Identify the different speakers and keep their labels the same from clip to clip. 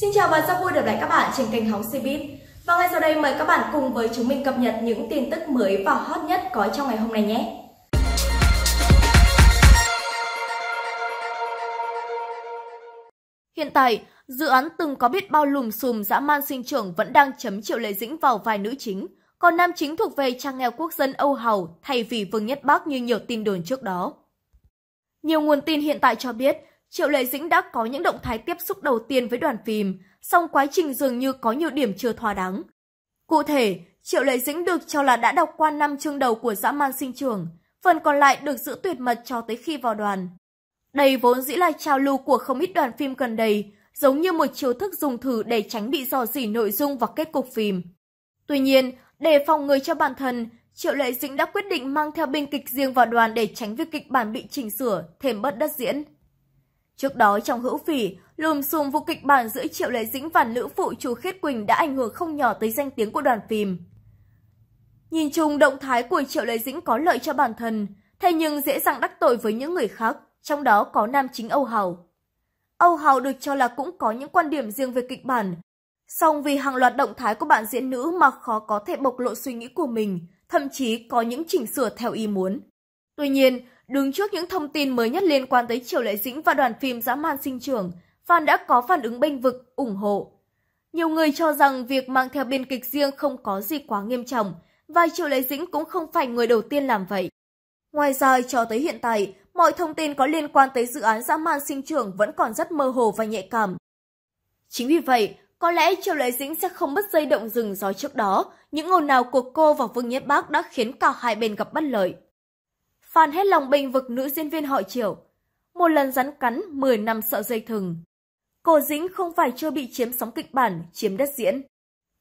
Speaker 1: Xin chào và rất vui được gặp lại các bạn trên kênh Hóng Cbiz. Và ngay sau đây mời các bạn cùng với chúng mình cập nhật những tin tức mới và hot nhất có trong ngày hôm nay nhé. Hiện tại, dự án từng có biết bao lùm xùm dã man sinh trưởng vẫn đang chấm Triệu Lệ Dĩnh vào vai nữ chính, còn nam chính thuộc về trang nghèo quốc dân Âu Hầu thay vì Vương Nhất bác như nhiều tin đồn trước đó. Nhiều nguồn tin hiện tại cho biết, Triệu Lệ Dĩnh đã có những động thái tiếp xúc đầu tiên với đoàn phim, song quá trình dường như có nhiều điểm chưa thỏa đáng. Cụ thể, Triệu Lệ Dĩnh được cho là đã đọc qua năm chương đầu của dã man sinh trường, phần còn lại được giữ tuyệt mật cho tới khi vào đoàn. Đây vốn dĩ là trào lưu của không ít đoàn phim gần đây, giống như một chiêu thức dùng thử để tránh bị dò dỉ nội dung và kết cục phim. Tuy nhiên, để phòng người cho bản thân, Triệu Lệ Dĩnh đã quyết định mang theo biên kịch riêng vào đoàn để tránh việc kịch bản bị chỉnh sửa, thêm bớt đất diễn. Trước đó trong hữu phỉ, lùm xùm vụ kịch bản giữa Triệu Lệ Dĩnh và nữ phụ chú Khiết Quỳnh đã ảnh hưởng không nhỏ tới danh tiếng của đoàn phim. Nhìn chung động thái của Triệu Lệ Dĩnh có lợi cho bản thân, thế nhưng dễ dàng đắc tội với những người khác, trong đó có nam chính Âu Hào. Âu Hào được cho là cũng có những quan điểm riêng về kịch bản, song vì hàng loạt động thái của bạn diễn nữ mà khó có thể bộc lộ suy nghĩ của mình, thậm chí có những chỉnh sửa theo ý muốn. Tuy nhiên, Đứng trước những thông tin mới nhất liên quan tới Triều Lệ Dĩnh và đoàn phim Dã man sinh trưởng, fan đã có phản ứng bênh vực, ủng hộ. Nhiều người cho rằng việc mang theo biên kịch riêng không có gì quá nghiêm trọng, và Triệu Lệ Dĩnh cũng không phải người đầu tiên làm vậy. Ngoài ra, cho tới hiện tại, mọi thông tin có liên quan tới dự án dã man sinh trưởng vẫn còn rất mơ hồ và nhạy cảm. Chính vì vậy, có lẽ Triệu Lệ Dĩnh sẽ không bất dây động rừng gió trước đó, những ồn nào của cô và Vương Nhất Bác đã khiến cả hai bên gặp bất lợi. Phan hết lòng bình vực nữ diễn viên họ Triệu. Một lần rắn cắn 10 năm sợ dây thừng. Cổ Dĩnh không phải chưa bị chiếm sóng kịch bản, chiếm đất diễn.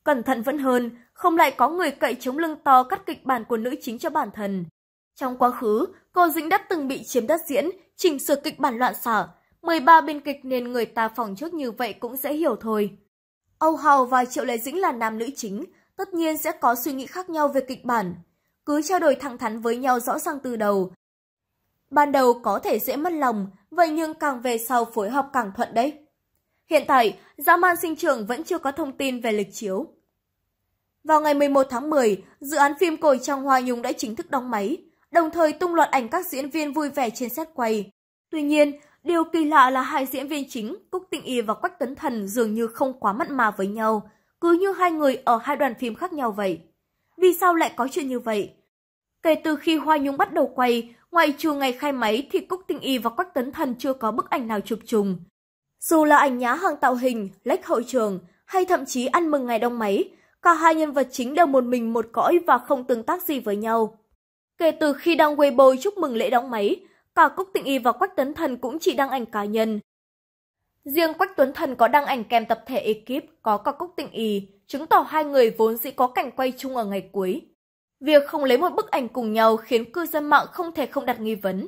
Speaker 1: Cẩn thận vẫn hơn, không lại có người cậy chống lưng to cắt kịch bản của nữ chính cho bản thân. Trong quá khứ, cô Dĩnh đã từng bị chiếm đất diễn, chỉnh sửa kịch bản loạn xả. 13 biên kịch nên người ta phòng trước như vậy cũng dễ hiểu thôi. Âu Hào và Triệu Lệ Dĩnh là nam nữ chính, tất nhiên sẽ có suy nghĩ khác nhau về kịch bản cứ trao đổi thẳng thắn với nhau rõ ràng từ đầu. Ban đầu có thể dễ mất lòng, vậy nhưng càng về sau phối hợp càng thuận đấy. Hiện tại, dã man sinh trưởng vẫn chưa có thông tin về lịch chiếu. Vào ngày 11 tháng 10, dự án phim Cổi trong Hoa Nhung đã chính thức đóng máy, đồng thời tung loạt ảnh các diễn viên vui vẻ trên set quay. Tuy nhiên, điều kỳ lạ là hai diễn viên chính, Cúc Tịnh Y và Quách Tấn Thần dường như không quá mặn mà với nhau, cứ như hai người ở hai đoàn phim khác nhau vậy vì sao lại có chuyện như vậy? Kể từ khi Hoa Nhung bắt đầu quay, ngoài trừ ngày khai máy thì Cúc Tinh Y và Quách Tấn Thần chưa có bức ảnh nào chụp trùng. Dù là ảnh nhá hàng tạo hình, lách hội trường hay thậm chí ăn mừng ngày đông máy, cả hai nhân vật chính đều một mình một cõi và không tương tác gì với nhau. Kể từ khi đăng Weibo chúc mừng lễ đóng máy, cả Cúc Tịnh Y và Quách Tấn Thần cũng chỉ đăng ảnh cá nhân. Riêng Quách Tuấn Thần có đăng ảnh kèm tập thể ekip có cả Cúc Tịnh Y chứng tỏ hai người vốn dĩ có cảnh quay chung ở ngày cuối. Việc không lấy một bức ảnh cùng nhau khiến cư dân mạng không thể không đặt nghi vấn.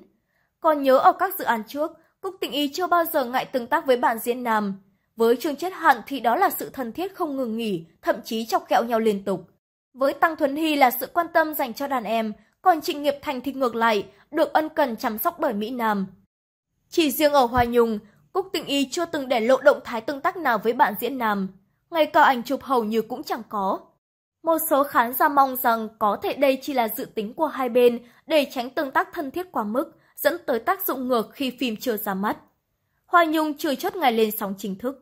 Speaker 1: Còn nhớ ở các dự án trước, Cúc Tình Y chưa bao giờ ngại tương tác với bạn diễn nam. Với Trương Chết Hẳn thì đó là sự thân thiết không ngừng nghỉ, thậm chí chọc kẹo nhau liên tục. Với Tăng Thuấn Hy là sự quan tâm dành cho đàn em, còn Trịnh Nghiệp Thành thì ngược lại, được ân cần chăm sóc bởi Mỹ Nam. Chỉ riêng ở Hoa Nhung, Cúc Tình Y chưa từng để lộ động thái tương tác nào với bạn diễn nam ngay cả ảnh chụp hầu như cũng chẳng có. Một số khán giả mong rằng có thể đây chỉ là dự tính của hai bên để tránh tương tác thân thiết quá mức, dẫn tới tác dụng ngược khi phim chưa ra mắt. Hoa Nhung chưa chốt ngày lên sóng chính thức.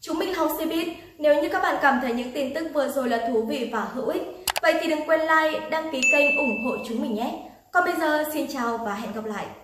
Speaker 1: Chúng mình học xe biết, nếu như các bạn cảm thấy những tin tức vừa rồi là thú vị và hữu ích, vậy thì đừng quên like, đăng ký kênh ủng hộ chúng mình nhé. Còn bây giờ, xin chào và hẹn gặp lại!